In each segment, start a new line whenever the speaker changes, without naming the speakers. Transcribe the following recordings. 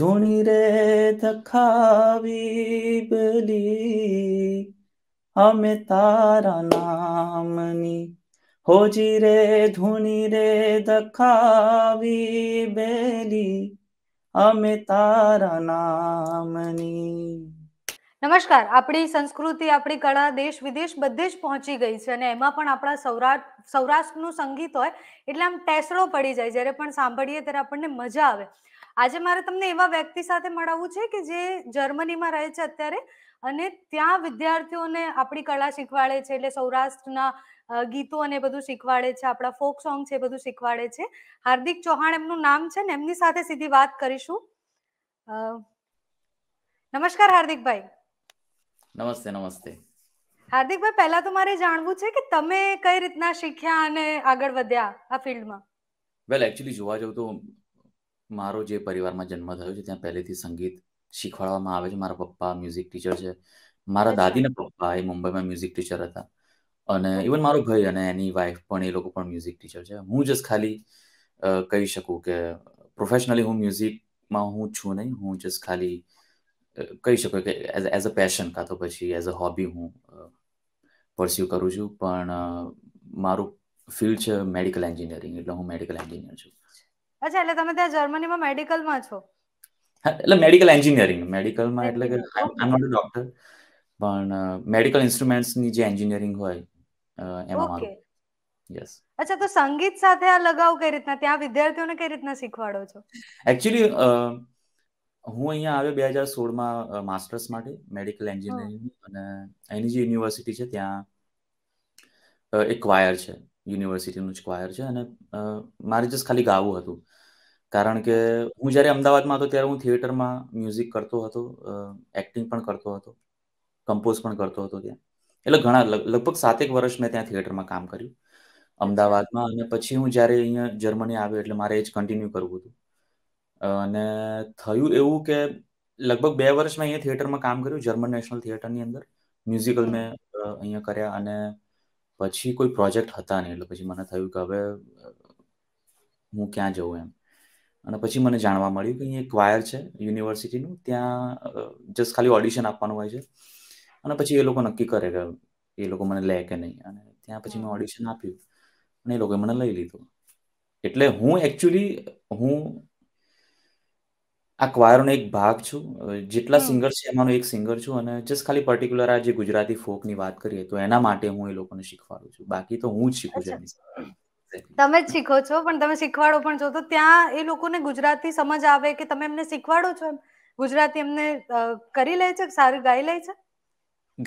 ધૂણી રે ખાવી બલી અમે તારા નામની હોજી રે ધૂણી રે દખાવી બેલી અમે તારા નામની
નમસ્કાર આપણી સંસ્કૃતિ આપણી કળા દેશ વિદેશ બધે જ પહોંચી ગઈ છે અને એમાં પણ આપણા સૌરાષ્ટ્ર સૌરાષ્ટ્રનું સંગીત હોય એટલે આમ ટેસરો પડી જાય જ્યારે પણ સાંભળીએ ત્યારે આપણને મજા આવે આજે મારે તમને એવા વ્યક્તિ સાથે મળાવવું છે કે જે જર્મનીમાં રહે છે અત્યારે અને ત્યાં વિદ્યાર્થીઓને આપણી કળા શીખવાડે છે એટલે સૌરાષ્ટ્રના ગીતો અને બધું શીખવાડે છે આપણા ફોક સોંગ છે બધું શીખવાડે છે હાર્દિક ચૌહાણ એમનું નામ છે ને એમની સાથે સીધી વાત કરીશું નમસ્કાર હાર્દિકભાઈ
નમસ્તે નમસ્તે
હાર્દિકભાઈ પહેલા તો મારે જાણવું છે કે તમે કઈ રીતના શીખ્યા અને આગળ વધ્યા આ ફિલ્ડમાં
વેલ એકચ્યુઅલી જોવા જાવ તો મારો જે પરિવારમાં જન્મ થયો છે ત્યાં પહેલેથી સંગીત શીખવાડવામાં આવે છે મારા પપ્પા મ્યુઝિક ટીચર છે મારા દાદીના પપ્પા એ મુંબઈમાં મ્યુઝિક ટીચર હતા અને ઇવન મારો ભાઈ અને એની વાઈફ પણ એ લોકો પણ મ્યુઝિક ટીચર છે હું જસ્ટ ખાલી કહી શકું કે પ્રોફેશનલી હું મ્યુઝિકમાં હું છું નહીં હું જસ્ટ ખાલી કહી શકું કે એઝ એઝ અ પેશન કાં તો પછી એઝ અ હોબી હું પરસ્યુ કરું છું પણ મારું ફિલ્ડ છે મેડિકલ એન્જિનિયરિંગ એટલે હું મેડિકલ એન્જિનિયર છું
અચ્છા એટલે તમે ત્યાં જર્મનીમાં મેડિકલમાં છો
એટલે મેડિકલ એન્જિનિયરિંગ મેડિકલમાં એટલે કે I am not a doctor પણ મેડિકલ ઇન્સ્ટ્રુમેન્ટ્સની જે એન્જિનિયરિંગ હોય એમાં મારું યસ
અચ્છા તો સંગીત સાથે આ લગાવ કઈ રીતના ત્યાં વિદ્યાર્થીઓને કઈ રીતના શીખવાડો છો
એકચ્યુઅલી હું અહીંયા આવ્યો બે હજાર સોળમાં માસ્ટર્સ માટે મેડિકલ એન્જિનિયરિંગ અને એની જે યુનિવર્સિટી છે ત્યાં એક વાયર છે યુનિવર્સિટીનું જ ક્વાયર છે અને મારે જસ્ટ ખાલી ગાવું હતું કારણ કે હું જ્યારે અમદાવાદમાં હતો ત્યારે હું થિયેટરમાં મ્યુઝિક કરતો હતો એક્ટિંગ પણ કરતો હતો કમ્પોઝ પણ કરતો હતો ત્યાં એટલે ઘણા લગભગ સાતેક વર્ષ મેં ત્યાં થિયેટરમાં કામ કર્યું અમદાવાદમાં અને પછી હું જ્યારે અહીંયા જર્મની આવ્યો એટલે મારે એ જ કન્ટિન્યુ કરવું હતું અને થયું એવું કે લગભગ બે વર્ષ મેં અહીંયા થિયેટરમાં કામ કર્યું જર્મન નેશનલ થિયેટરની અંદર મ્યુઝિકલ મેં અહીંયા કર્યા અને પછી કોઈ પ્રોજેક્ટ હતા નહીં એટલે પછી મને થયું કે હવે હું ક્યાં જઉં એમ અને પછી મને જાણવા મળ્યું કે અહીંયા એક વાયર છે યુનિવર્સિટીનું ત્યાં જસ્ટ ખાલી ઓડિશન આપવાનું હોય છે અને પછી એ લોકો નક્કી કરે કે એ લોકો મને લે કે નહીં અને ત્યાં પછી મેં ઓડિશન આપ્યું અને એ લોકોએ મને લઈ લીધું એટલે હું એકચ્યુઅલી હું આ ક્વાયરનો એક ભાગ છું. જેટલા સિંગર છે એમાંનો એક સિંગર છું અને જસ્ટ ખાલી પર્ટિક્યુલર આ જે ગુજરાતી ફોકની વાત કરીએ તો એના માટે હું એ લોકોને શીખવાડું છું. બાકી તો હું જ શીખું છું
તમે જ શીખો છો પણ તમે શીખવાડો પણ છો તો ત્યાં એ લોકોને ગુજરાતી સમજ આવે કે તમે એમને શીખવાડો છો એમ ગુજરાતી એમને કરી લે છે સારું ગાઈ લે છે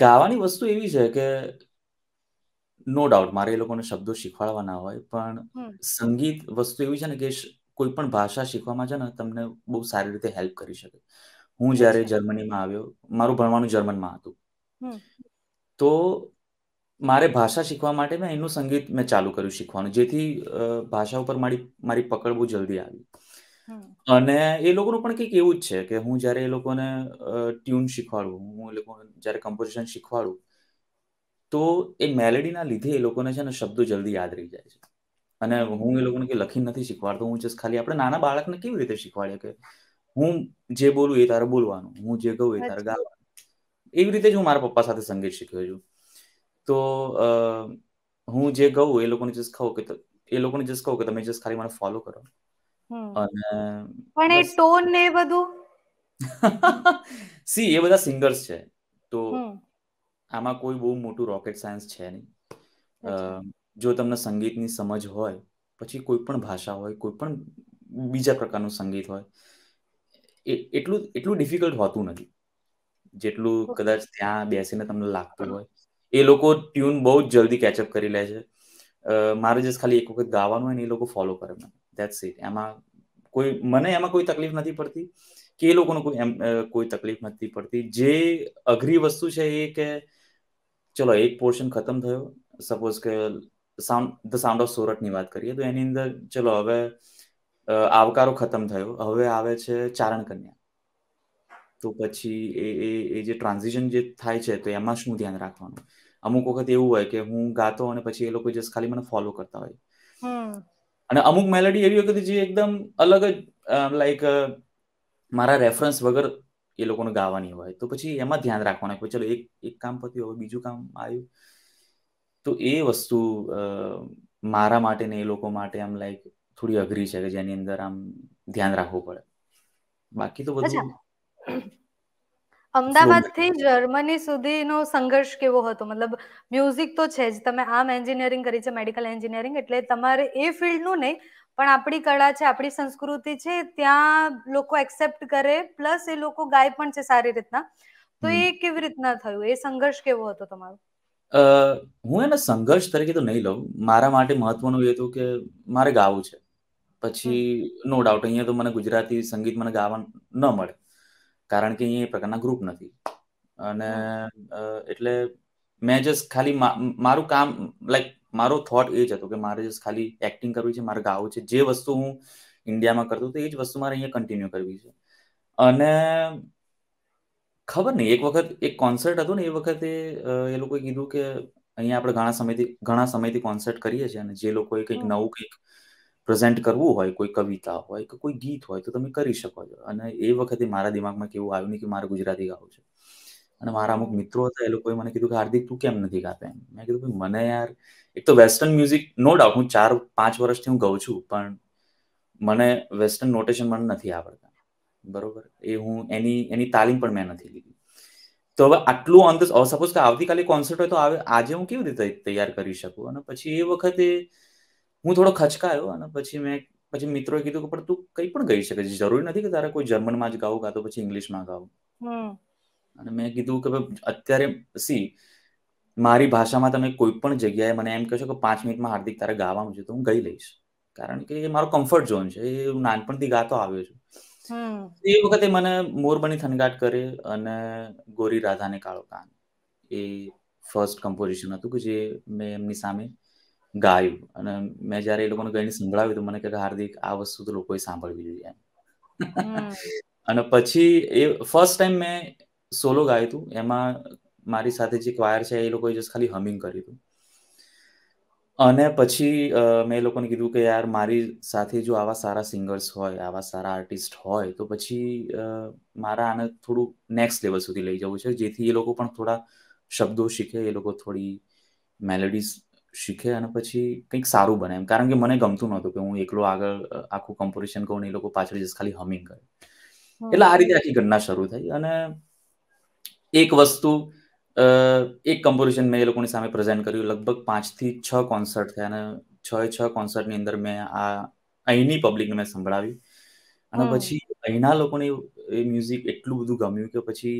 ગાવાની વસ્તુ એવી છે કે નો ડાઉટ મારે એ લોકોને શબ્દો શીખવાડવાના હોય પણ સંગીત વસ્તુ એવી છે ને કે કોઈ પણ ભાષા શીખવામાં છે ને તમને બહુ સારી રીતે હેલ્પ કરી શકે હું જયારે જર્મનીમાં આવ્યો મારું ભણવાનું જર્મનમાં
હતું
તો મારે ભાષા શીખવા માટે મેં એનું સંગીત મેં ચાલુ કર્યું શીખવાનું જેથી ભાષા ઉપર મારી મારી પકડ બહુ જલ્દી આવી અને એ લોકોનું પણ કંઈક એવું જ છે કે હું જ્યારે એ લોકોને ટ્યુન શીખવાડું હું એ લોકોને જયારે કમ્પોઝિશન શીખવાડું તો એ મેલેડીના લીધે એ લોકોને છે ને શબ્દો જલ્દી યાદ રહી જાય છે અને હું એ લોકોને કે લખી નથી શીખવાડતો હું જસ્ટ ખાલી આપણે નાના બાળકને કેવી રીતે શીખવાડીએ કે હું જે બોલું એ તારે બોલવાનું હું જે કહું એ તારે ગાવાનું એવી રીતે જ હું મારા પપ્પા સાથે સંગીત શીખ્યો છું તો હું જે કહું એ લોકોને જસ્ટ કહું કે એ લોકોને જસ્ટ કહું કે તમે જસ્ટ ખાલી મને ફોલો કરો અને
પણ એ ટોન ને બધું
સી એ બધા સિંગર્સ છે તો આમાં કોઈ બહુ મોટું રોકેટ સાયન્સ છે નહીં જો તમને સંગીતની સમજ હોય પછી કોઈ પણ ભાષા હોય કોઈ પણ બીજા પ્રકારનું સંગીત હોય એટલું એટલું ડિફિકલ્ટ હોતું નથી જેટલું કદાચ ત્યાં બેસીને તમને લાગતું હોય એ લોકો ટ્યુન બહુ જ જલ્દી કેચઅપ કરી લે છે મારે જસ્ટ ખાલી એક વખત ગાવાનું હોય ને એ લોકો ફોલો કરે મને ધેટ્સ ઇટ એમાં કોઈ મને એમાં કોઈ તકલીફ નથી પડતી કે એ લોકોને કોઈ એમ કોઈ તકલીફ નથી પડતી જે અઘરી વસ્તુ છે એ કે ચલો એક પોર્શન ખતમ થયો સપોઝ કે સાઉન્ડ ધ સાઉન્ડ ઓફ સુરતની વાત કરીએ તો એની અંદર ચલો હવે આવકારો ખતમ થયો હવે આવે છે ચારણ કન્યા તો પછી એ એ એ જે ટ્રાન્ઝિશન જે થાય છે તો એમાં શું ધ્યાન રાખવાનું અમુક વખત એવું હોય કે હું ગાતો અને પછી એ લોકો જસ્ટ ખાલી મને ફોલો કરતા હોય અને અમુક મેલેડી એવી વખતે જે એકદમ અલગ જ લાઈક મારા રેફરન્સ વગર એ લોકોને ગાવાની હોય તો પછી એમાં ધ્યાન રાખવાનું કે ચલો એક એક કામ પતિ હવે બીજું કામ આવ્યું તો એ વસ્તુ મારા માટે ને એ લોકો માટે આમ લાઈક થોડી અઘરી છે કે જેની અંદર આમ ધ્યાન રાખવું પડે બાકી
તો બધું અમદાવાદ થી જર્મની સુધીનો સંઘર્ષ કેવો હતો મતલબ મ્યુઝિક તો છે જ તમે આમ એન્જિનિયરિંગ કરી છે મેડિકલ એન્જિનિયરિંગ એટલે તમારે એ ફિલ્ડનું નહીં પણ આપણી કળા છે આપણી સંસ્કૃતિ છે ત્યાં લોકો એક્સેપ્ટ કરે પ્લસ એ લોકો ગાય પણ છે સારી રીતના તો એ કેવી રીતના થયું એ સંઘર્ષ કેવો હતો તમારો
હું એને સંઘર્ષ તરીકે તો નહીં લઉં. મારા માટે મહત્વનું એ હતું કે મારે ગાવું છે. પછી નો ડાઉટ અહીંયા તો મને ગુજરાતી સંગીત મને ગાવા ન મળે. કારણ કે અહીંયા એ પ્રકારના ગ્રુપ નથી. અને એટલે મેં જસ્ટ ખાલી મા મારું કામ લાઈક મારો થોટ એ જ હતો કે મારે જસ્ટ ખાલી એક્ટિંગ કરવી છે, મારે ગાવું છે. જે વસ્તુ હું ઇન્ડિયામાં કરતો હતો એ જ વસ્તુ મારે અહીંયા કન્ટિન્યુ કરવી છે. અને ખબર નહીં એક વખત એક કોન્સર્ટ હતો ને એ વખતે એ લોકોએ કીધું કે અહીંયા આપણે ઘણા સમયથી ઘણા સમયથી કોન્સર્ટ કરીએ છીએ અને જે લોકોએ કંઈક નવું કંઈક પ્રેઝન્ટ કરવું હોય કોઈ કવિતા હોય કે કોઈ ગીત હોય તો તમે કરી શકો છો અને એ વખતે મારા દિમાગમાં કેવું આવ્યું નહીં કે મારે ગુજરાતી ગાવું છે અને મારા અમુક મિત્રો હતા એ લોકોએ મને કીધું કે હાર્દિક તું કેમ નથી ગાતા એમ મેં કીધું કે મને યાર એક તો વેસ્ટર્ન મ્યુઝિક નો ડાઉટ હું ચાર પાંચ વર્ષથી હું ગઉં છું પણ મને વેસ્ટર્ન નોટેશન મને નથી આવડતા બરોબર એ હું એની એની તાલીમ પણ મેં નથી તો હવે આટલું ઓન ધ સપોઝ કે આવતીકાલે કોન્સર્ટ હોય તો આજે હું કેવી રીતે તૈયાર કરી શકું અને પછી એ વખતે હું થોડો ખચકાયો અને પછી મેં પછી મિત્રોએ કીધું કે પણ તું કંઈ પણ ગઈ શકે જરૂરી નથી કે તારે કોઈ જર્મનમાં જ ગાવું કાં તો પછી ઇંગ્લિશમાં
ગાવું
અને મેં કીધું કે ભાઈ અત્યારે સી મારી ભાષામાં તમે કોઈ પણ જગ્યાએ મને એમ કહેશો કે પાંચ મિનિટમાં હાર્દિક તારે ગાવાનું છે તો હું ગઈ લઈશ કારણ કે એ મારો કમ્ફર્ટ ઝોન છે એ હું નાનપણથી ગાતો આવ્યો છું
એ
વખતે મને મોરબની થનગાટ કરે અને ગોરી રાધાને કાળો કાન એ ફર્સ્ટ કમ્પોઝિશન હતું કે જે મેં એમની સામે ગાયું અને મેં જ્યારે એ લોકોને ગઈને સંભળાવ્યું તો મને કે હાર્દિક આ વસ્તુ તો લોકોએ સાંભળવી જોઈએ એમ અને પછી એ ફર્સ્ટ ટાઈમ મેં સોલો ગાયું હતું એમાં મારી સાથે જે ક્વાયર છે એ લોકોએ જસ્ટ ખાલી હમિંગ કર્યું હતું અને પછી મેં એ લોકોને કીધું કે યાર મારી સાથે જો આવા સારા સિંગર્સ હોય, આવા સારા આર્ટિસ્ટ હોય તો પછી અ, મારા આને થોડું નેક્સ્ટ લેવલ સુધી લઈ જવું છે. જેથી એ લોકો પણ થોડા શબ્દો શીખે, એ લોકો થોડી મેલેડીઝ શીખે અને પછી કંઈક સારું બને એમ. કારણ કે મને ગમતું નહોતું કે હું એકલો આગળ આખું કમ્પોઝિશન કરું ને એ લોકો પાછળ જસ્ટ ખાલી હમિંગ કરે.
એટલે આ રીતે આખી
ઘટના શરૂ થઈ અને એક વસ્તુ એક કમ્પોઝિશન મેં એ લોકોની સામે પ્રેઝન્ટ કર્યું લગભગ પાંચથી છ કોન્સર્ટ થયા અને છ છ કોન્સર્ટની અંદર મેં આ અહીંની પબ્લિકને મેં સંભળાવી અને પછી અહીંના લોકોને એ મ્યુઝિક એટલું બધું ગમ્યું કે પછી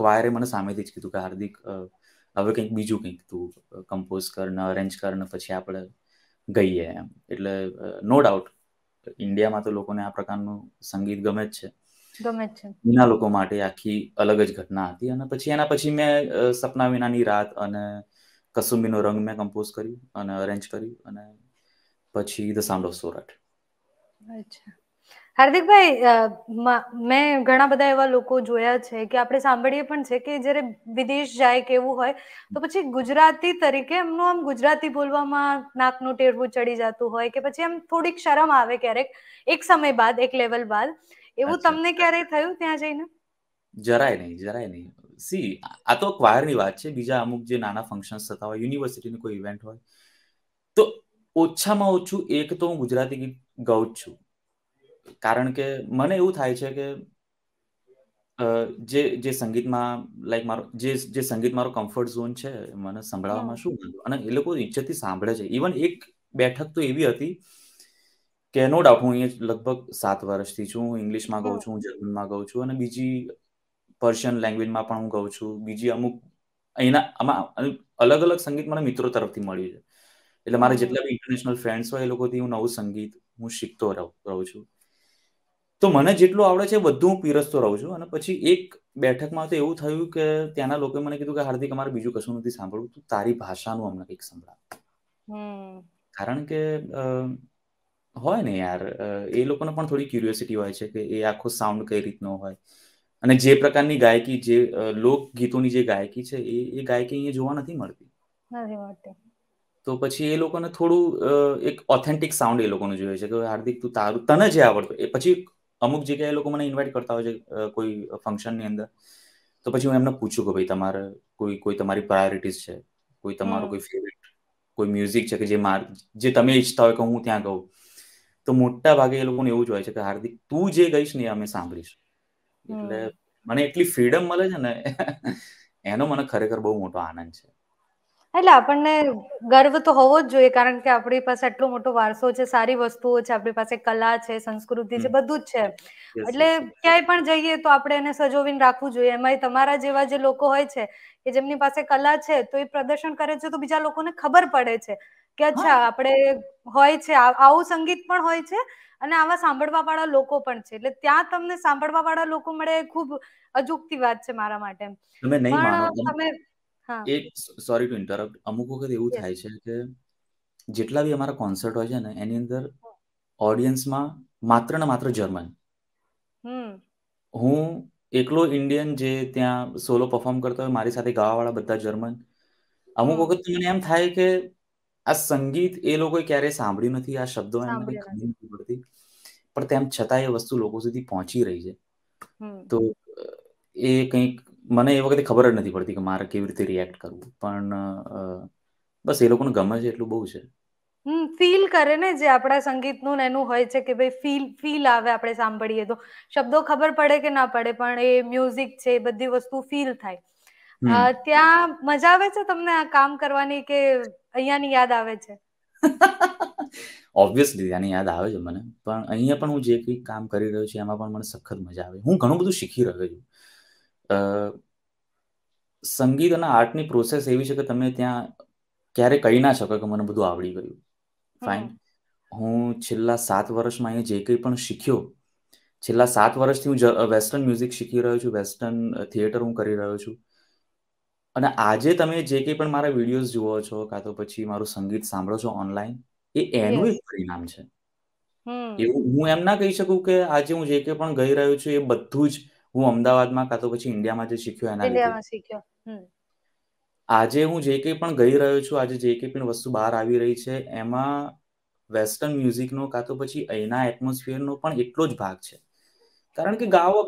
ક્વાયરે મને સામેથી જ કીધું કે હાર્દિક હવે કંઈક બીજું કંઈક તું કમ્પોઝ કર ને અરેન્જ કર ને પછી આપણે ગઈએ એમ એટલે નો ડાઉટ ઇન્ડિયામાં તો લોકોને આ પ્રકારનું સંગીત ગમે જ છે
ગમે
લોકો માટે આખી અલગ જ ઘટના હતી અને પછી એના પછી મેં સપના વિનાની રાત અને કસુંબીનો રંગ મેં કમ્પોઝ કર્યું અને અરેન્જ કર્યું અને પછી ધ સાઉન્ડ ઓફ સોરઠ
અચ્છા હાર્દિકભાઈ મેં ઘણા બધા એવા લોકો જોયા છે કે આપણે સાંભળીએ પણ છે કે જ્યારે વિદેશ જાય કે એવું હોય તો પછી ગુજરાતી તરીકે એમનું આમ ગુજરાતી બોલવામાં નાકનું ટેરવું ચડી જતું હોય કે પછી એમ થોડીક શરમ આવે ક્યારેક એક સમય બાદ એક લેવલ બાદ એવું તમને ક્યારેય થયું ત્યાં જઈને
જરાય નહીં જરાય નહીં સી આ તો ક્વાયરની વાત છે બીજા અમુક જે નાના ફંક્શન્સ થતા હોય યુનિવર્સિટીની કોઈ ઇવેન્ટ હોય તો ઓછામાં ઓછું એક તો હું ગુજરાતી ગીત ગાઉં જ છું કારણ કે મને એવું થાય છે કે જે જે સંગીતમાં લાઈક મારો જે જે સંગીત મારો કમ્ફર્ટ ઝોન છે મને સંભળાવવામાં શું અને એ લોકો ઇજ્જતથી સાંભળે છે ઇવન એક બેઠક તો એવી હતી કે નો ડાઉટ હું અહીંયા લગભગ સાત વર્ષથી છું હું ઇંગ્લિશમાં ગઉં છું જર્મનમાં ગઉં છું અને બીજી પર્શિયન લેંગ્વેજમાં પણ હું ગઉં છું બીજી અમુક અહીંના આમાં અલગ અલગ સંગીત મને મિત્રો તરફથી મળ્યું છે એટલે મારા જેટલા બી ઇન્ટરનેશનલ ફ્રેન્ડ્સ હોય એ લોકોથી હું નવું સંગીત હું શીખતો રહું છું તો મને જેટલું આવડે છે બધું હું પીરસતો રહું છું અને પછી એક બેઠકમાં તો એવું થયું કે ત્યાંના લોકોએ મને કીધું કે હાર્દિક અમારે બીજું કશું નથી સાંભળવું તું તારી ભાષાનું અમને કંઈક
સંભળાવ
કારણ કે હોય ને યાર એ લોકોને પણ થોડી ક્યુરિયોસિટી હોય છે કે એ આખો સાઉન્ડ કઈ રીતનો હોય અને જે પ્રકારની ગાયકી જે લોકગીતોની જે ગાયકી છે એ એ ગાયકી અહીંયા જોવા નથી
મળતી
તો પછી એ લોકોને થોડું એક ઓથેન્ટિક સાઉન્ડ એ લોકોનું જોઈએ છે કે હાર્દિક તું તારું તને જે આવડતો એ પછી અમુક જગ્યાએ લોકો મને ઇન્વાઇટ કરતા હોય છે કોઈ ફંક્શનની અંદર તો પછી હું એમને પૂછું કે ભાઈ તમારે કોઈ કોઈ તમારી પ્રાયોરિટીઝ છે કોઈ તમારો કોઈ ફેવરેટ કોઈ મ્યુઝિક છે કે જે માર જે તમે ઈચ્છતા હોય કે હું ત્યાં ગઉં તો મોટા ભાગે એ લોકોને એવું જ હોય છે કે હાર્દિક તું જે ગઈશ ને અમે સાંભળીશ એટલે મને એટલી ફ્રીડમ મળે છે ને એનો મને ખરેખર બહુ મોટો આનંદ
છે એટલે આપણને ગર્વ તો હોવો જ જોઈએ કારણ કે આપણી પાસે એટલો મોટો વારસો છે સારી વસ્તુઓ છે આપણી પાસે કલા છે સંસ્કૃતિ છે બધું જ છે એટલે ક્યાંય પણ જઈએ તો આપણે એને સજોવીને રાખવું જોઈએ એમાં તમારા જેવા જે લોકો હોય છે કે જેમની પાસે કલા છે તો એ પ્રદર્શન કરે છે તો બીજા લોકોને ખબર પડે છે કે અચ્છા આપણે હોય છે આવું સંગીત પણ હોય છે અને આવા સાંભળવા વાળા લોકો પણ છે એટલે ત્યાં તમને સાંભળવા વાળા લોકો મળે ખૂબ અજુગતી વાત છે મારા માટે પણ તમે
એક સોરી ટુ ઇન્ટરપ્ટ અમુક વખત એવું થાય છે કે જેટલા બી અમારા કોન્સર્ટ હોય છે ને એની અંદર ઓડિયન્સમાં માત્ર ને માત્ર જર્મન હું એકલો ઇન્ડિયન જે ત્યાં સોલો પરફોર્મ કરતો હોય મારી સાથે ગાવાવાળા બધા જર્મન અમુક વખત મને એમ થાય કે આ સંગીત એ લોકોએ ક્યારેય સાંભળ્યું નથી આ શબ્દો એમને ખબર નથી પડતી પણ તેમ છતાં એ વસ્તુ લોકો સુધી પહોંચી રહી છે તો એ કંઈક મને એ વખતે ખબર જ નથી પડતી કે મારે કેવી રીતે રિએક્ટ કરવું પણ બસ એ લોકોને ગમે છે એટલું બહુ છે
ફીલ કરે ને જે આપણા સંગીતનું ને એનું હોય છે કે ભાઈ ફીલ ફીલ આવે આપણે સાંભળીએ તો શબ્દો ખબર પડે કે ના પડે પણ એ મ્યુઝિક છે એ બધી વસ્તુ ફીલ
થાય
ત્યાં મજા આવે છે તમને આ કામ કરવાની કે અહીંયાની યાદ આવે છે
ઓબ્વિયસલી ત્યાંની યાદ આવે છે મને પણ અહીંયા પણ હું જે કંઈ કામ કરી રહ્યો છું એમાં પણ મને સખત મજા આવે હું ઘણું બધું શીખી રહ્યો છું સંગીત અને આર્ટની પ્રોસેસ એવી છે કે તમે ત્યાં ક્યારે કહી ના શકો કે મને બધું આવડી ગયું ફાઇન હું છેલ્લા સાત વર્ષમાં અહીંયા જે કંઈ પણ શીખ્યો છેલ્લા સાત વર્ષથી હું વેસ્ટર્ન મ્યુઝિક શીખી રહ્યો છું વેસ્ટર્ન થિયેટર હું કરી રહ્યો છું અને આજે તમે જે કંઈ પણ મારા વિડીયોઝ જુઓ છો કાં તો પછી મારું સંગીત સાંભળો છો ઓનલાઈન એ એનું એક પરિણામ છે એવું હું એમ ના કહી શકું કે આજે હું જે કંઈ પણ ગઈ રહ્યો છું એ બધું જ હું અમદાવાદમાં કાં તો પછી ઇન્ડિયામાં જે શીખ્યો એના આજે હું જે કંઈ પણ ગઈ રહ્યો છું આજે જે કંઈ પણ વસ્તુ બહાર આવી રહી છે એમાં વેસ્ટર્ન મ્યુઝિકનો કાં તો પછી અહીંના એટમોસ્ફિયરનો પણ એટલો જ ભાગ છે કારણ કે ગાઓ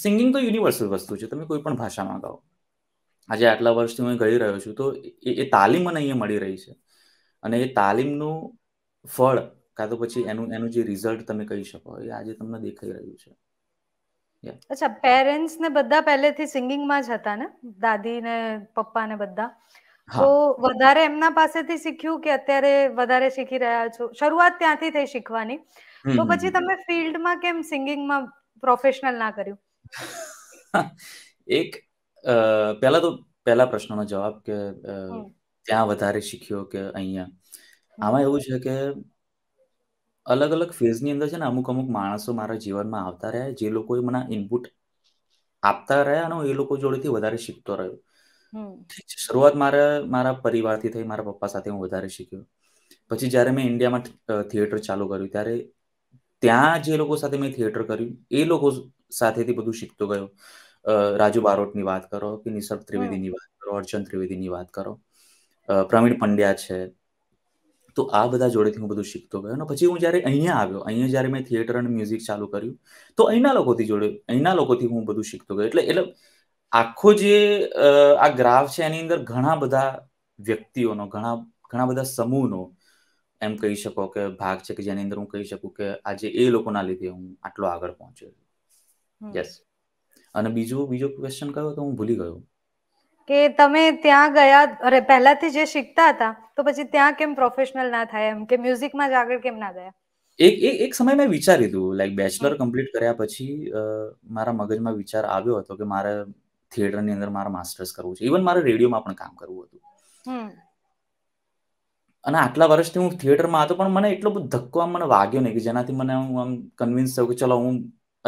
સિંગિંગ તો યુનિવર્સલ વસ્તુ છે તમે કોઈ પણ ભાષામાં ગાઓ આજે આટલા વર્ષથી હું ગઈ રહ્યો છું તો એ તાલીમ મને અહીંયા મળી રહી છે અને એ તાલીમનું ફળ કાં તો પછી એનું એનું જે રિઝલ્ટ તમે કહી શકો એ આજે તમને દેખાઈ રહ્યું છે
અચ્છા પેરેન્ટ્સ ને બધા પહેલેથી સિંગિંગમાં જ હતા ને દાદી ને પપ્પા ને બધા તો વધારે એમના પાસેથી શીખ્યું કે અત્યારે વધારે શીખી રહ્યા છો શરૂઆત ત્યાંથી થઈ શીખવાની તો પછી તમે ફિલ્ડમાં કેમ સિંગિંગમાં પ્રોફેશનલ ના કર્યું
એક પહેલા તો પહેલા પ્રશ્નનો જવાબ કે ત્યાં વધારે શીખ્યો કે અહીંયા આમાં એવું છે કે અલગ અલગ ફેઝની અંદર છે ને અમુક અમુક માણસો મારા જીવનમાં આવતા રહ્યા જે લોકોએ મને ઇનપુટ આપતા રહ્યા અને એ લોકો જોડેથી વધારે શીખતો રહ્યો ઠીક છે શરૂઆત મારા મારા પરિવારથી થઈ મારા પપ્પા સાથે હું વધારે શીખ્યો પછી જ્યારે મેં ઇન્ડિયામાં થિયેટર ચાલુ કર્યું ત્યારે ત્યાં જે લોકો સાથે મેં થિયેટર કર્યું એ લોકો સાથેથી બધું શીખતો ગયો રાજુ બારોટની વાત કરો કે નિસર્ગ ત્રિવેદીની વાત કરો અર્જન ત્રિવેદીની વાત કરો પ્રવીણ પંડ્યા છે તો આ બધા જોડેથી હું બધું શીખતો ગયો અને પછી હું જ્યારે અહીંયા આવ્યો અહીંયા જ્યારે મેં થિયેટર અને મ્યુઝિક ચાલુ કર્યું તો અહીંના લોકોથી જોડે અહીંના લોકોથી હું બધું શીખતો ગયો એટલે એટલે આખો જે આ ગ્રાફ છે એની અંદર ઘણા બધા વ્યક્તિઓનો ઘણા ઘણા બધા સમૂહનો એમ કહી શકો કે ભાગ છે કે જેની અંદર હું કહી શકું કે આજે એ લોકોના લીધે હું આટલો આગળ પહોંચ્યો યસ અને બીજો બીજો ક્વેશ્ચન કયો તો હું ભૂલી ગયો
કે તમે ત્યાં ગયા અરે પહેલાથી જે શીખતા હતા તો પછી ત્યાં કેમ પ્રોફેશનલ ના થાય એમ કે મ્યુઝિકમાં જ આગળ કેમ ના ગયા
એક એક એક સમય મેં વિચારી હતું લાઈક બેચલર કમ્પ્લીટ કર્યા પછી મારા મગજમાં વિચાર આવ્યો હતો કે મારે થિયેટરની અંદર મારા માસ્ટર્સ કરવું છે ઇવન મારે રેડિયોમાં પણ કામ કરવું
હતું
અને આટલા વર્ષથી હું થિયેટરમાં હતો પણ મને એટલો બધો ધક્કો આમ મને વાગ્યો નહીં કે જેનાથી મને હું આમ કન્વિન્સ થયો કે ચલો હું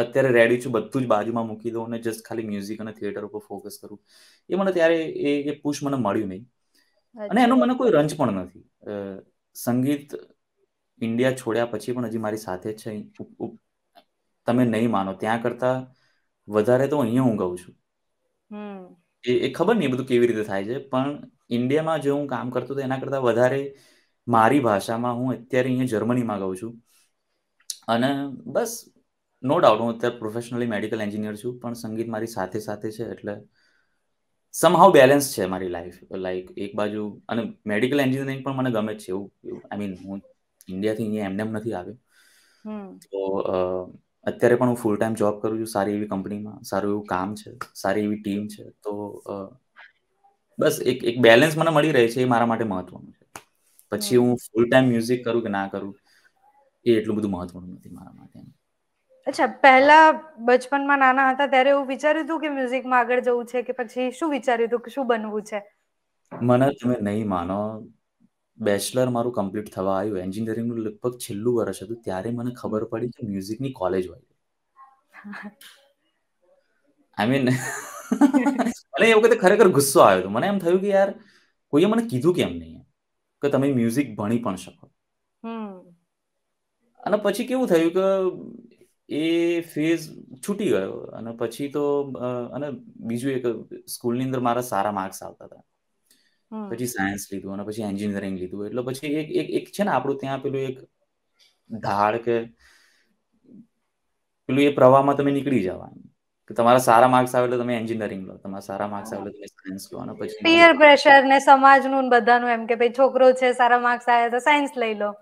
અત્યારે રેડી છું બધું જ બાજુમાં મૂકી દઉં અને જસ્ટ ખાલી મ્યુઝિક અને થિયેટર ઉપર ફોકસ કરું એ મને ત્યારે એ એ પુશ મને મળ્યું
નહીં અને એનો મને
કોઈ રંજ પણ નથી સંગીત ઇન્ડિયા છોડ્યા પછી પણ હજી મારી સાથે છે તમે નહીં માનો ત્યાં કરતા વધારે તો અહીંયા હું ગાઉં છું એ ખબર નહીં બધું કેવી રીતે થાય છે પણ ઇન્ડિયામાં જે હું કામ કરતો હતો એના કરતા વધારે મારી ભાષામાં હું અત્યારે અહીંયા જર્મનીમાં ગાઉં છું અને બસ નો ડાઉટ હું અત્યારે પ્રોફેશનલી મેડિકલ એન્જિનિયર છું પણ સંગીત મારી સાથે સાથે છે એટલે સમહાઉ બેલેન્સ છે મારી લાઈફ લાઈક એક બાજુ અને મેડિકલ એન્જિનિયરિંગ પણ મને ગમે છે એવું આઈ મીન હું ઇન્ડિયાથી અહીંયા એમનેમ એમ નથી આવ્યો તો અત્યારે પણ હું ફૂલ ટાઈમ જોબ કરું છું સારી એવી કંપનીમાં સારું એવું કામ છે સારી એવી ટીમ છે તો બસ એક એક બેલેન્સ મને મળી રહે છે એ મારા માટે મહત્વનું છે પછી હું ફૂલ ટાઈમ મ્યુઝિક કરું કે ના કરું એ એટલું બધું મહત્વનું નથી મારા માટે
અચ્છા પહેલા બચપનમાં નાના હતા ત્યારે એવું વિચાર્યું હતું કે મ્યુઝિકમાં આગળ જવું છે કે પછી શું વિચાર્યું હતું કે શું બનવું છે
મને તમે નહીં માનો બેચલર મારું કમ્પ્લીટ થવા આવ્યું એન્જિનિયરિંગનું લગભગ છેલ્લું વર્ષ હતું ત્યારે મને ખબર પડી કે મ્યુઝિકની કોલેજ
હોય
આઈ મીન મને એ વખતે ખરેખર ગુસ્સો આવ્યો હતો મને એમ થયું કે યાર કોઈએ મને કીધું કેમ નહીં કે તમે મ્યુઝિક ભણી પણ શકો અને પછી કેવું થયું કે એ ફેઝ છૂટી ગયો અને પછી તો અને બીજું એક સ્કૂલની અંદર મારા સારા માર્ક્સ આવતા હતા પછી સાયન્સ લીધું અને પછી એન્જિનિયરિંગ લીધું એટલે પછી એક એક એક છે ને આપણું ત્યાં પેલું એક ઢાળ કે પેલું એ પ્રવાહમાં તમે નીકળી જવાનું કે તમારા સારા માર્ક્સ આવે એટલે તમે એન્જિનિયરિંગ લો તમારા સારા માર્ક્સ આવે એટલે તમે સાયન્સ લો અને પછી
પિયર પ્રેશર ને સમાજનું બધાનું એમ કે ભાઈ છોકરો છે સારા માર્ક્સ આવે તો સાયન્સ લઈ લો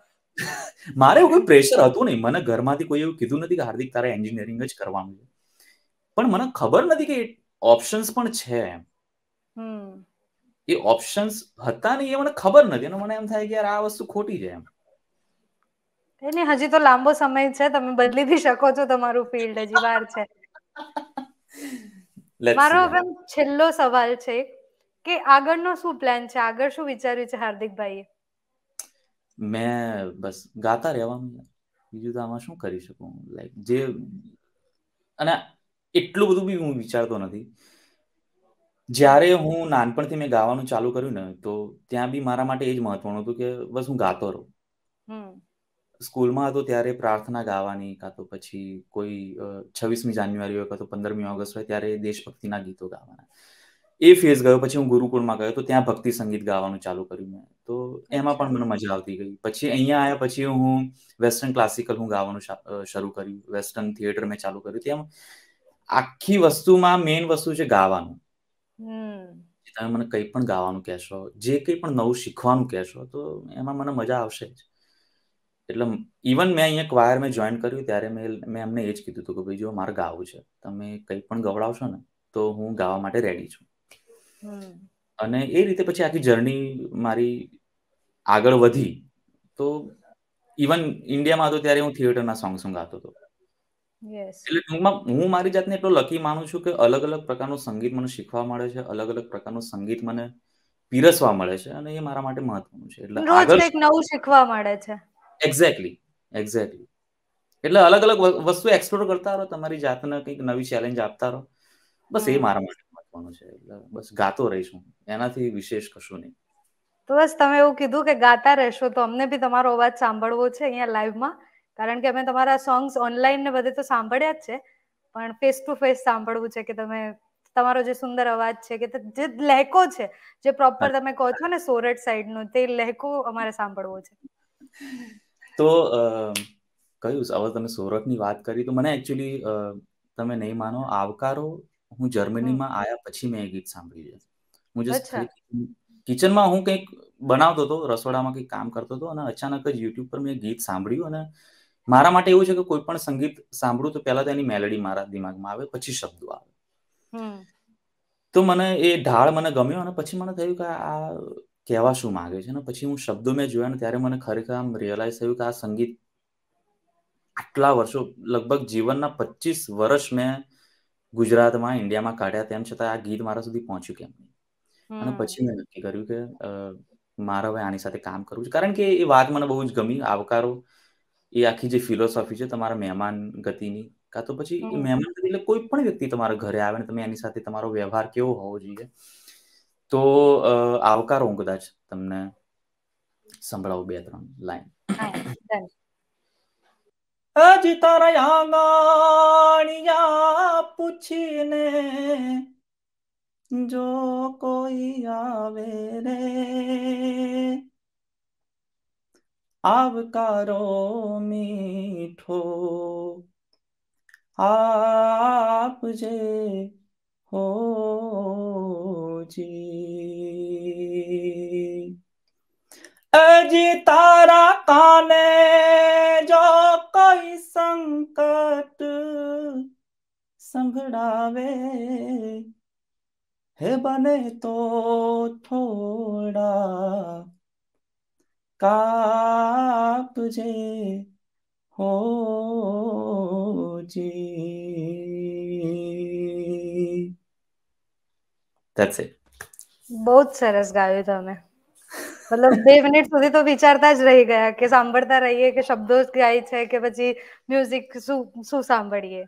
મારે એવું કોઈ પ્રેશર હતું નહીં મને ઘરમાંથી કોઈ એવું કીધું નથી કે હાર્દિક તારે એન્જિનિયરિંગ જ કરવાનું પણ મને ખબર નથી કે ઓપ્શન્સ પણ છે એ ઓપ્શન્સ હતા નહીં એ મને ખબર નથી અને મને એમ થાય કે યાર આ વસ્તુ ખોટી છે એમ
એને હજી તો લાંબો સમય છે તમે બદલી બી શકો છો તમારું ફિલ્ડ હજી વાર છે મારો હવે છેલ્લો સવાલ છે કે આગળનો શું પ્લાન છે આગળ શું વિચાર્યું છે હાર્દિકભાઈએ
મેં બસ ગાતા રહેવાનું બીજું તો આમાં શું કરી શકું લાઈક જે અને એટલું બધું બી હું વિચારતો નથી જ્યારે હું નાનપણથી મેં ગાવાનું ચાલુ કર્યું ને તો ત્યાં બી મારા માટે એ જ મહત્વનું હતું કે બસ હું ગાતો રહું સ્કૂલમાં હતો ત્યારે પ્રાર્થના ગાવાની કાં તો પછી કોઈ છવ્વીસમી જાન્યુઆરી હોય કાં તો પંદરમી ઓગસ્ટ હોય ત્યારે દેશભક્તિના ગીતો ગાવાના એ ફેઝ ગયો પછી હું ગુરુકુળમાં ગયો તો ત્યાં ભક્તિ સંગીત ગાવાનું ચાલુ કર્યું મેં તો એમાં પણ મને મજા આવતી ગઈ પછી અહીંયા આવ્યા પછી હું વેસ્ટર્ન ક્લાસિકલ હું ગાવાનું શરૂ કર્યું વેસ્ટર્ન થિયેટર મેં ચાલુ કર્યું ત્યાં આખી વસ્તુમાં મેઇન વસ્તુ છે ગાવાનું તમે મને કંઈ પણ ગાવાનું કહેશો જે કંઈ પણ નવું શીખવાનું કહેશો તો એમાં મને મજા આવશે જ એટલે ઇવન મેં અહીંયા ક્વાયર મેં જોઈન કર્યું ત્યારે મેં મેં એમને એ જ કીધું હતું કે ભાઈ જો મારે ગાવું છે તમે કંઈ પણ ગવડાવશો ને તો હું ગાવા માટે રેડી છું અને એ રીતે પછી આખી જર્ની મારી આગળ વધી તો ઇવન ઇન્ડિયામાં હતો ત્યારે હું થિયેટરના સોંગ સોંગ ગાતો હતો એટલે ટૂંકમાં હું મારી જાતને એટલો લકી માનું છું કે અલગ અલગ પ્રકારનું સંગીત મને શીખવા મળે છે અલગ અલગ પ્રકારનું સંગીત મને પીરસવા મળે છે અને એ મારા માટે મહત્વનું છે એટલે આગળ કંઈક
નવું શીખવા મળે છે
એક્ઝેક્ટલી એક્ઝેક્ટલી એટલે અલગ અલગ વસ્તુ એક્સપ્લોર કરતા રહો તમારી જાતને કંઈક નવી ચેલેન્જ આપતા રહો બસ એ મારા માટે આપવાનું છે એટલે બસ ગાતો રહીશું એનાથી વિશેષ કશું નહીં
તો બસ તમે એવું કીધું કે ગાતા રહેશો તો અમને બી તમારો અવાજ સાંભળવો છે અહીંયા લાઈવમાં કારણ કે અમે તમારા સોંગ્સ ઓનલાઈન ને બધે તો સાંભળ્યા જ છે પણ ફેસ ટુ ફેસ સાંભળવું છે કે તમે તમારો જે સુંદર અવાજ છે કે જે લહેકો છે જે પ્રોપર તમે કહો છો ને સોરઠ સાઈડ નો તે લહેકો અમારે સાંભળવો છે
તો કયું હવે તમે સોરઠની વાત કરી તો મને એકચ્યુઅલી તમે નહીં માનો આવકારો હું જર્મનીમાં આવ્યા પછી મેં એ ગીત સાંભળ્યું છે હું જસ્ટ કિચનમાં હું કંઈક બનાવતો હતો રસોડામાં કંઈક કામ કરતો હતો અને અચાનક જ યુટ્યુબ પર મેં ગીત સાંભળ્યું અને મારા માટે એવું છે કે કોઈ પણ સંગીત સાંભળું તો પહેલા તો મેલેડી મારા દિમાગમાં આવે પછી શબ્દો આવે તો મને એ ઢાળ મને ગમ્યો અને પછી મને થયું કે આ કહેવા શું માંગે છે અને પછી હું શબ્દો મેં જોયા ને ત્યારે મને ખરેખર આમ રિયલાઇઝ થયું કે આ સંગીત આટલા વર્ષો લગભગ જીવનના પચીસ વર્ષ મેં ગુજરાતમાં ઇન્ડિયામાં કાઢ્યા તેમ છતાં આ ગીત મારા સુધી પહોંચ્યું કેમ અને પછી મેં નક્કી કર્યું કે મારે હવે આની સાથે કામ કરવું છે કારણ કે એ વાત મને બહુ જ ગમી આવકારો એ આખી જે ફિલોસોફી છે તમારા મહેમાન ગતિની કા તો પછી મહેમાન ગતિ એટલે કોઈ પણ વ્યક્તિ તમારા ઘરે આવે ને તમે એની સાથે તમારો વ્યવહાર કેવો હોવો જોઈએ તો આવકારો હું કદાચ તમને સંભળાવું બે ત્રણ
લાઈન હજી તારા આંગણિયા પૂછીને જો કોઈ આવે રે આવકારો મીઠો આપ જે હોજી अजी तारा काने जो कोई संकट संभड़ावे हे बने तो थोड़ा काप जे हो जी
That's it.
बहुत सरस સરસ ગાયું મતલબ બે મિનિટ સુધી તો વિચારતા જ રહી ગયા કે સાંભળતા રહીએ કે શબ્દો જ ગાય છે કે પછી મ્યુઝિક શું શું સાંભળીએ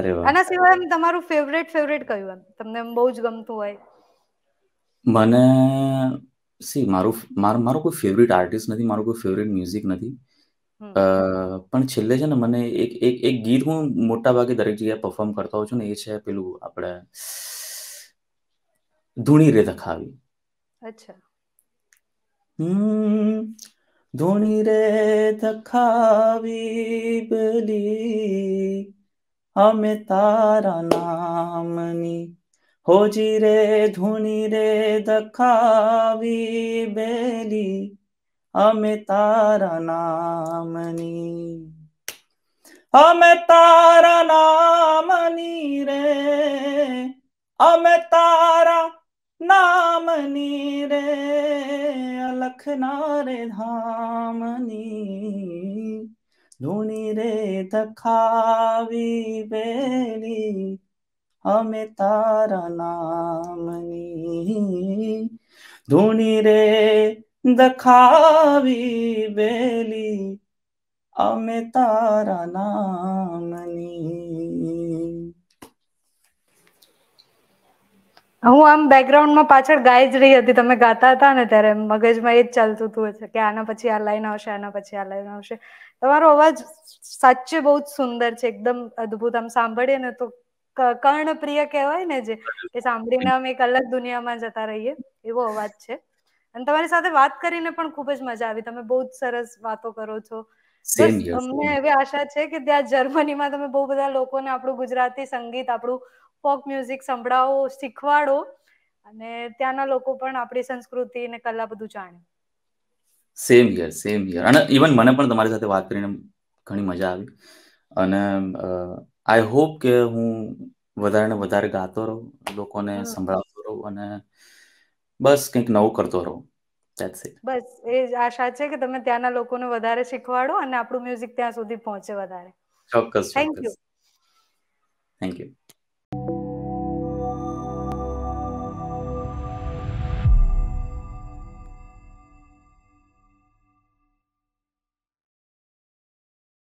અરે વાહ આના સિવાય તમારું ફેવરેટ ફેવરેટ કયું એમ તમને બહુ જ ગમતું હોય
મને સી મારું મારું મારો કોઈ ફેવરેટ આર્ટિસ્ટ નથી મારું કોઈ ફેવરેટ મ્યુઝિક નથી પણ છેલ્લે છે ને મને એક એક એક ગીત હું મોટા ભાગે દરેક જગ્યાએ પરફોર્મ કરતો હોઉં છું ને એ છે પેલું આપણે ધૂણી રે દખાવી
અચ્છા
ધૂણી રે તખાવી બલી અમે તારા નામની હોજી રે ધૂણી રે દખાવી બેલી અમે તારા નામની અમે તારા નામની રે અમે તારા નામની રે અલખના રે ધામની ધૂણી રે દખાવી બેલી અમે તારા નામની ધૂણી રે દખાવી બેલી
અમે તારા નામની હું આમ બેકગ્રાઉન્ડમાં પાછળ ગાઈ જ રહી હતી તમે ગાતા હતા ને ત્યારે મગજમાં એ જ ચાલતું હતું કે આના પછી આ લાઈન આવશે આના પછી આ લાઈન આવશે તમારો અવાજ સાચે બહુ જ સુંદર છે એકદમ અદભુત આમ સાંભળીએ ને તો કર્ણપ્રિય કહેવાય ને જે એ સાંભળીને આમ એક અલગ દુનિયામાં જતા રહીએ એવો અવાજ છે અને તમારી સાથે વાત કરીને પણ ખૂબ જ મજા આવી તમે બહુ જ સરસ વાતો કરો છો સેમ અમને એવી આશા છે કે ત્યાં જર્મનીમાં તમે બહુ બધા લોકોને આપણું ગુજરાતી સંગીત આપણું ફોક મ્યુઝિક સંભળાવો શીખવાડો અને ત્યાંના લોકો પણ આપણી સંસ્કૃતિ અને કલા બધું જાણે
સેમ યર સેમ યર અને ઇવન મને પણ તમારી સાથે વાત કરીને ઘણી મજા આવી અને આઈ હોપ કે હું વધારે ને વધારે ગાતો રહું લોકોને સંભળાવતો રહું અને બસ કંઈક નવું કરતો રહું ધેટ્સ ઇટ
બસ એ જ આશા છે કે તમે ત્યાંના લોકોને વધારે શીખવાડો અને આપણું મ્યુઝિક ત્યાં સુધી પહોંચે વધારે ચોક્કસ થેન્ક યુ
થેન્ક યુ